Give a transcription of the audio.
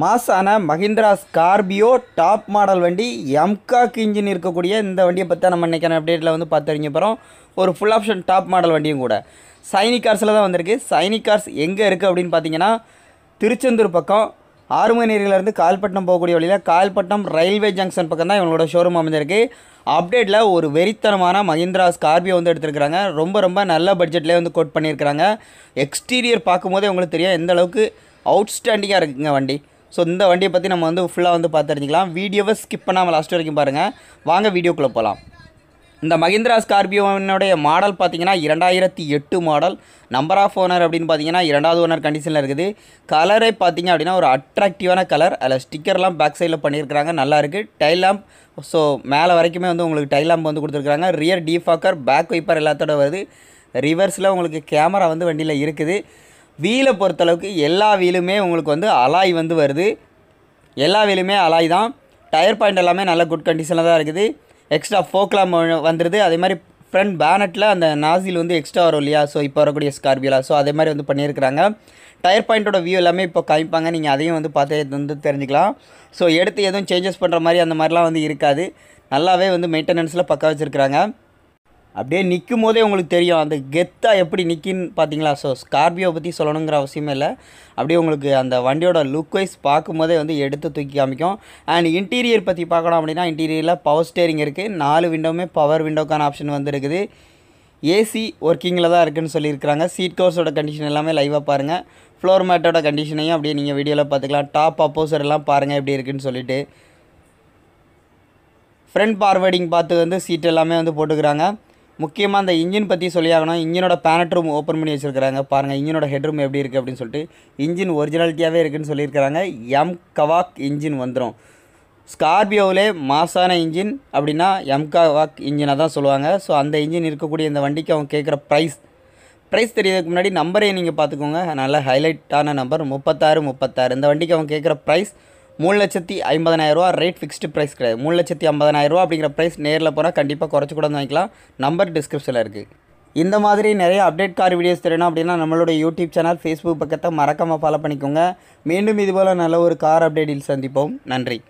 மாசான Mahindra Scorpio top model வண்டி mHawk engine இருக்கக்கூடிய இந்த வண்டியை பற்றி நம்ம நினைக்கிற அப்டேட்டில் வந்து பார்த்துருங்க போகிறோம் ஒரு ஃபுல் ஆப்ஷன் டாப் மாடல் வண்டியும் கூட சைனி கார்ஸில் தான் வந்திருக்கு சைனி கார்ஸ் எங்கே இருக்குது அப்படின்னு பார்த்தீங்கன்னா திருச்செந்தூர் பக்கம் ஆறுமணிலேருந்து கால்பட்டினம் போகக்கூடிய வழியில் கால்பட்டினம் ரயில்வே ஜங்ஷன் பக்கம் தான் இவங்களோட ஷோரூம் அமைஞ்சிருக்கு அப்டேட்டில் ஒரு வெறித்தனமான மகிந்திரா ஸ்கார்பியோ வந்து எடுத்துருக்காங்க ரொம்ப ரொம்ப நல்ல பட்ஜெட்லேயே வந்து கோட் பண்ணியிருக்கிறாங்க எக்ஸ்டீரியர் பார்க்கும்போதே உங்களுக்கு தெரியும் எந்த அளவுக்கு அவுட்ஸ்டாண்டிங்காக இருக்குங்க வண்டி ஸோ இந்த வண்டியை பற்றி நம்ம வந்து ஃபுல்லாக வந்து பார்த்து தெரிஞ்சுக்கலாம் வீடியோவை ஸ்கிப் பண்ணாமல் லாஸ்ட் வரைக்கும் பாருங்கள் வாங்க வீடியோக்குள்ளே போகலாம் இந்த மஹிந்திரா ஸ்கார்பியோனுடைய மாடல் பார்த்தீங்கன்னா இரண்டாயிரத்தி எட்டு மாடல் நம்பர் ஆஃப் ஓனர் அப்படின்னு பார்த்தீங்கன்னா இரண்டாவது ஓனர் கண்டிஷனில் இருக்குது கலரே பார்த்தீங்க அப்படின்னா ஒரு அட்ராக்டிவான கலர் அதில் ஸ்டிக்கர்லாம் பேக் சைடில் பண்ணியிருக்கிறாங்க நல்லாயிருக்கு டைல் லேம்ப் ஸோ மேலே வரைக்குமே வந்து உங்களுக்கு டைல் லேம்ப் வந்து கொடுத்துருக்காங்க ரியர் டீஃபாக்கர் பேக் வைப்பர் எல்லாத்தோட வருது ரிவர்ஸில் உங்களுக்கு கேமரா வந்து வண்டியில் இருக்குது வீலை பொறுத்தளவுக்கு எல்லா வீலுமே உங்களுக்கு வந்து அலாய் வந்து வருது எல்லா வீலுமே அலாய் தான் டயர் பாயிண்ட் எல்லாமே நல்ல குட் கண்டிஷனில் தான் இருக்குது எக்ஸ்ட்ரா ஃபோக்லாம் வந்துடுது அதே மாதிரி ஃப்ரண்ட் பேனட்டில் அந்த நாசில் வந்து எக்ஸ்ட்ரா வரும் இல்லையா ஸோ இப்போ வரக்கூடிய ஸ்கார்பியோலாம் ஸோ அதே மாதிரி வந்து பண்ணியிருக்கிறாங்க டயர் பாயிண்ட்டோட வியூ எல்லாமே இப்போ காமிப்பாங்க நீங்கள் அதையும் வந்து பார்த்து வந்து தெரிஞ்சுக்கலாம் ஸோ எடுத்து எதுவும் சேஞ்சஸ் பண்ணுற மாதிரி அந்த மாதிரிலாம் வந்து இருக்காது நல்லாவே வந்து மெயின்டெனன்ஸில் பக்கம் வச்சுருக்கிறாங்க அப்படியே நிற்கும் போதே உங்களுக்கு தெரியும் அந்த கெத்தாக எப்படி நிற்கின்னு பார்த்தீங்களா ஸோ ஸ்கார்பியோ பற்றி சொல்லணுங்கிற அவசியமே இல்லை அப்படியே உங்களுக்கு அந்த வண்டியோட லுக் வைஸ் போதே வந்து எடுத்து தூக்கி காமிக்கும் அண்ட் இன்டீரியர் பற்றி பார்க்கணும் அப்படின்னா இன்டீரியரில் பவர் ஸ்டேரிங் இருக்குது நாலு விண்டோவுமே பவர் விண்டோக்கான ஆப்ஷன் வந்து இருக்குது ஏசி ஒர்க்கிங்கில் தான் இருக்குதுன்னு சொல்லியிருக்கிறாங்க சீட் கவர்ஸோட கண்டிஷன் எல்லாமே லைவாக பாருங்கள் ஃப்ளோர் மேட்டோட கண்டிஷனையும் அப்படியே நீங்கள் வீடியோவில் பார்த்துக்கலாம் டாப் அப்போசர் எல்லாம் பாருங்கள் எப்படி இருக்குன்னு சொல்லிட்டு ஃப்ரண்ட் பார்வர்டிங் பார்த்து வந்து சீட் எல்லாமே வந்து போட்டுக்கிறாங்க முக்கியமாக அந்த இன்ஜின் பற்றி சொல்லியாகணும் இன்ஜினோட பேனட் ரூம் ஓப்பன் பண்ணி வச்சுருக்காங்க பாருங்கள் இன்ஜினோட ரூம் எப்படி இருக்குது அப்படின்னு சொல்லிட்டு இன்ஜின் ஒரிஜினாலிட்டியாகவே இருக்குதுன்னு சொல்லியிருக்கிறாங்க எம் கவாக் இன்ஜின் வந்துடும் ஸ்கார்பியோவிலே மாசான இன்ஜின் அப்படின்னா எம் கவாக் இன்ஜினாக தான் சொல்லுவாங்க ஸோ அந்த இன்ஜின் இருக்கக்கூடிய இந்த வண்டிக்கு அவங்க கேட்குற ப்ரைஸ் ப்ரைஸ் தெரியறதுக்கு முன்னாடி நம்பரே நீங்கள் பார்த்துக்கோங்க நல்ல ஹைலைட்டான நம்பர் முப்பத்தாறு முப்பத்தாறு இந்த வண்டிக்கு அவங்க கேட்குற ப்ரைஸ் மூணு லட்சத்தி ஐம்பதனாயிரரூவா ரேட் ஃபிக்ஸ்டு ப்ரைஸ் கிடையாது மூணு லட்சத்தி ஐம்பதனாயிரரூவா அப்படிங்கிற ப்ரைஸ் நேரில் போனால் கண்டிப்பாக குறைச்சி கூட வாங்கிக்கலாம் நம்பர் டிஸ்கிரிப்ஷனில் இருக்குது இந்த மாதிரி நிறைய அப்டேட் கார் வீடியோஸ் தெரியணும் அப்படின்னா நம்மளோட யூடியூப் சேனல் ஃபேஸ்புக் பக்கத்தை மறக்காமல் ஃபாலோ பண்ணிக்கோங்க மீண்டும் இதுபோல் நல்ல ஒரு கார் அப்டேட்டில் சந்திப்போம் நன்றி